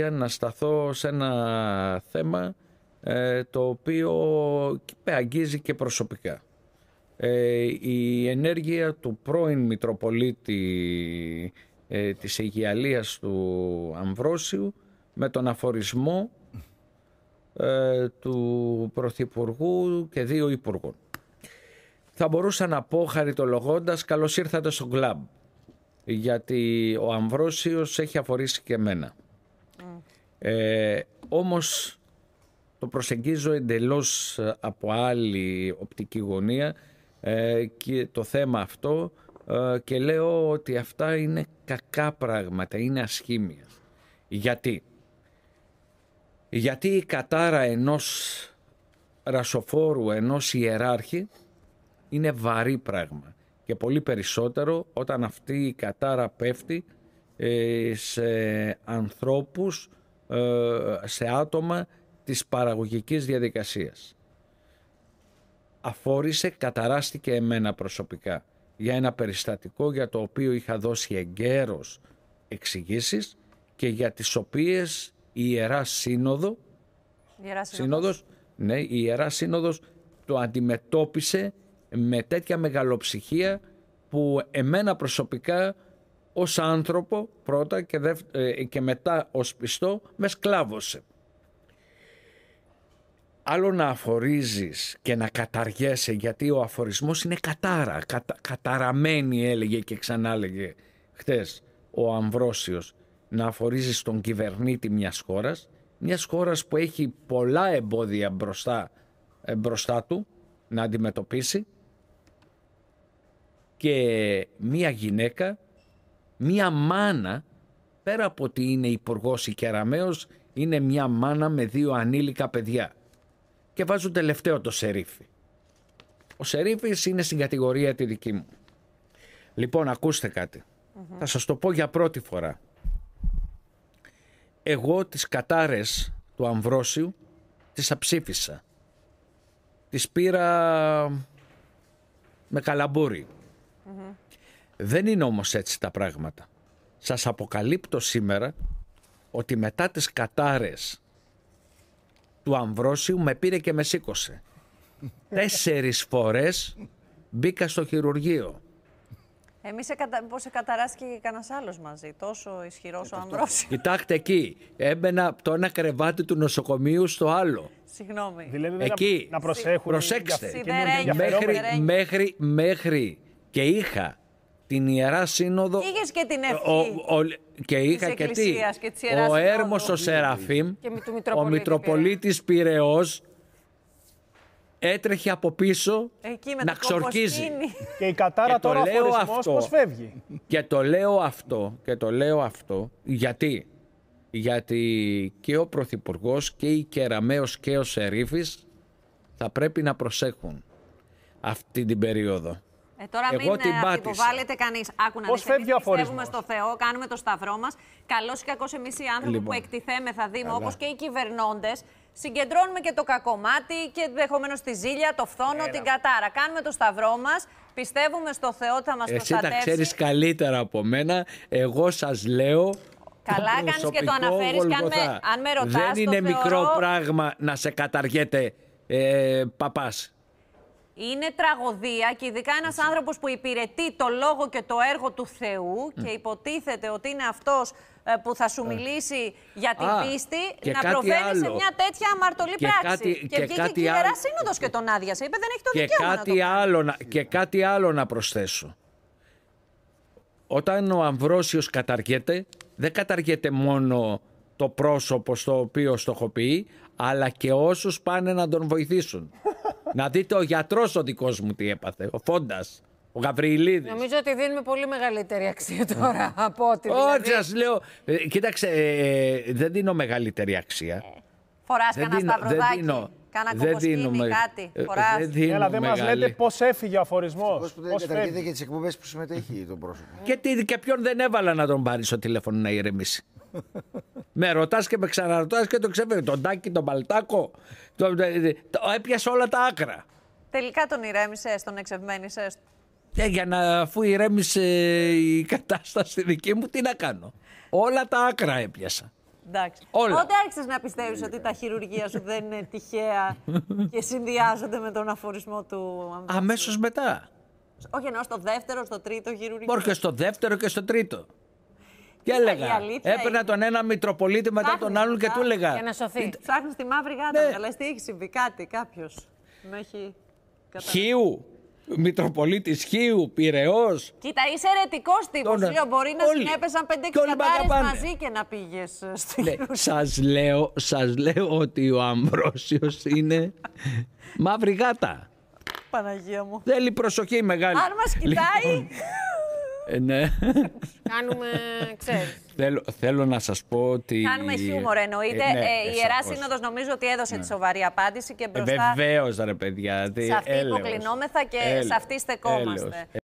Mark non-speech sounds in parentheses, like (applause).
να σταθώ σε ένα θέμα ε, το οποίο με αγγίζει και προσωπικά. Ε, η ενέργεια του πρώην Μητροπολίτη ε, της Αιγιαλίας του Αμβρόσιου με τον αφορισμό του Πρωθυπουργού και δύο Υπουργών. Θα μπορούσα να πω χαριτολογώντας καλώς ήρθατε στο κλαμπ γιατί ο Αμβρόσιος έχει αφορήσει και εμένα. Ε, όμως το προσεγγίζω εντελώς ε, από άλλη οπτική γωνία ε, και το θέμα αυτό ε, και λέω ότι αυτά είναι κακά πράγματα, είναι ασχήμια. Γιατί? Γιατί η κατάρα ενός ρασοφόρου, ενός ιεράρχη είναι βαρύ πράγμα και πολύ περισσότερο όταν αυτή η κατάρα πέφτει σε ανθρώπους ε, σε άτομα της παραγωγικής διαδικασίας. Αφόρησε, καταράστηκε εμένα προσωπικά για ένα περιστατικό για το οποίο είχα δώσει εγκαίρως εξηγήσεις και για τις οποίες η Ιερά Σύνοδο Ιερά Σύνοδος. ναι, η Ιερά Σύνοδος το αντιμετώπισε με τέτοια μεγαλοψυχία που εμένα προσωπικά ως άνθρωπο πρώτα ε, και, μετά ως πιστό με σκλάβωσε. Άλλο να αφορίζεις και να καταργέσαι γιατί ο αφορισμός είναι κατάρα, καταραμένη έλεγε και ξανά έλεγε χτες ο Αμβρόσιος να αφορίζεις τον κυβερνήτη μιας χώρας, μιας χώρας που έχει πολλά εμπόδια μπροστά, ε, μπροστά του να αντιμετωπίσει και μια γυναίκα μία μάνα, πέρα από ότι είναι υπουργός η Κεραμέως, είναι μία μάνα με δύο ανήλικα παιδιά. Και βάζουν τελευταίο το σερίφι. Ο σερίφις είναι στην κατηγορία τη δική μου. Λοιπόν, ακούστε Θα σας το πω για πρώτη φορά. Εγώ τις κατάρες του Αμβρόσιου τις αψήφισα. Τις πήρα με καλαμπουρι δεν είναι όμως έτσι τα πράγματα. Σας αποκαλύπτω σήμερα ότι μετά τις κατάρες του Αμβρόσιου με πήρε και με σήκωσε. (laughs) Τέσσερις φορές μπήκα στο χειρουργείο. Εμείς σε, κατα... σε και κανένας άλλος μαζί, τόσο ισχυρός ε, ο αμβρόσιος. Κοιτάξτε εκεί. Έμπαινα από το ένα κρεβάτι του νοσοκομείου στο άλλο. Συγγνώμη. Δηλαδή, εκεί. Να προσέχουν. Προσέξτε. Μέχρι, μέχρι, μέχρι και είχα την Ιερά Σύνοδο. Είχες και την ευχή. και είχα και τι. ο Έρμος ο Σεραφείμ, ο Μητροπολίτη Πυραιός, έτρεχε από πίσω να ξορκίζει. Και η κατάρα και τώρα λέω αυτό, πώς φεύγει. Και το λέω αυτό, και το λέω αυτό, γιατί. Γιατί και ο Πρωθυπουργός και η Κεραμέως και ο Σερίφης θα πρέπει να προσέχουν αυτή την περίοδο. Ε, τώρα Εγώ μην την υποβάλλεται ε, κανείς. Άκου να φεύγει πιστεύουμε στο Θεό, κάνουμε το σταυρό μας. Καλώς ή κακό, εμείς οι άνθρωποι λοιπόν. που εκτιθέμεθα Δήμο, όπως και οι κυβερνώντες, συγκεντρώνουμε και το κακομάτι και ενδεχομένω τη ζήλια, το φθόνο, την κατάρα. Κάνουμε το σταυρό μας. Πιστεύουμε στο Θεό ότι θα μας προστατεύσει. Εσύ τα ξέρεις καλύτερα από μένα. Εγώ σας λέω Καλά κάνεις και το αναφέρει. αν με, αν με Δεν είναι μικρό πράγμα να σε καταργέται ε, παπάς. Είναι τραγωδία και ειδικά ένας άνθρωπος που υπηρετεί το λόγο και το έργο του Θεού και υποτίθεται ότι είναι αυτός ε, που θα σου ε. μιλήσει για την πίστη να προφέρει σε μια τέτοια αμαρτωλή και πράξη. Κάτι, και, και βγήκε και η κυρία Σύνοδος και τον άδειασε. Είπε δεν έχει το και δικαίωμα κάτι να το άλλο, και κάτι άλλο να προσθέσω. Όταν ο Αμβρόσιος καταργείται, δεν καταργείται μόνο το πρόσωπο στο οποίο στοχοποιεί, αλλά και όσους πάνε να τον βοηθήσουν να δείτε ο γιατρός ο δικός μου τι έπαθε. Ο Φόντας. Ο Γαβριλίδης. Νομίζω ότι δίνουμε πολύ μεγαλύτερη αξία τώρα από ό,τι. Όχι, δηλαδή. σας λέω. Ε, κοίταξε, ε, ε, δεν δίνω μεγαλύτερη αξία. Φορά κανένα σταυροδάκι. Δίνω, Κάνα δεν κάτι. Φοράς. Δεν Έλα, δεν μας λέτε πώς έφυγε ο αφορισμός. Πώς δεν και τις εκπομπές που συμμετέχει τον πρόσωπο. Και, τι, και ποιον δεν έβαλα να τον πάρει στο τηλέφωνο να ηρεμήσει. (laughs) Με ρωτάς και με ξαναρωτάς και το ξέφερε. Τον τάκι, τον παλτάκο. Το, το, ε, ε, το, έπιασε όλα τα άκρα. Τελικά τον ηρέμησε, τον εξευμένησε. Ε, για να αφού ηρέμησε η κατάσταση δική μου, τι να κάνω. Όλα τα άκρα έπιασα. Εντάξει. Όλα. Πότε άρχισες να πιστεύεις ότι τα χειρουργία σου δεν είναι τυχαία και συνδυάζονται με τον αφορισμό του Αμέσως μετά. Όχι, ενώ στο δεύτερο, στο τρίτο χειρουργείο. Όχι και στο δεύτερο και στο τρίτο. Και έλεγα. Έπαιρνα τον ένα Μητροπολίτη μετά τον άλλον και του έλεγα. Για να σωθείς. Ψάχνεις τη μαύρη γάτα. Ναι. τι έχει συμβεί, κάτι, κάποιος. Με έχει. Χίου. Μητροπολίτης Χίου, Πυραιός. Κοίτα, είσαι ερετικό τύπος. Τον... Λέω, μπορεί να συνέπεσαν 5-6 μαζί και να πήγες ε, στη ναι, Σας λέω, σας λέω ότι ο Αμβρόσιος είναι μαύρη γάτα. Παναγία μου. Θέλει προσοχή μεγάλη. Αν μας λοιπόν, κοιτάει. Ε, ναι. Κάνουμε, ξέρεις. Θέλω, θέλω να σας πω ότι... Κάνουμε χιούμορ εννοείται. Ε, ναι, ε, η Ιερά Σύνοδος νομίζω ότι έδωσε τη ναι. σοβαρή απάντηση και μπροστά... Ε, βεβαίως ρε παιδιά. Σε αυτή υποκλεινόμεθα και σε αυτή στεκόμαστε.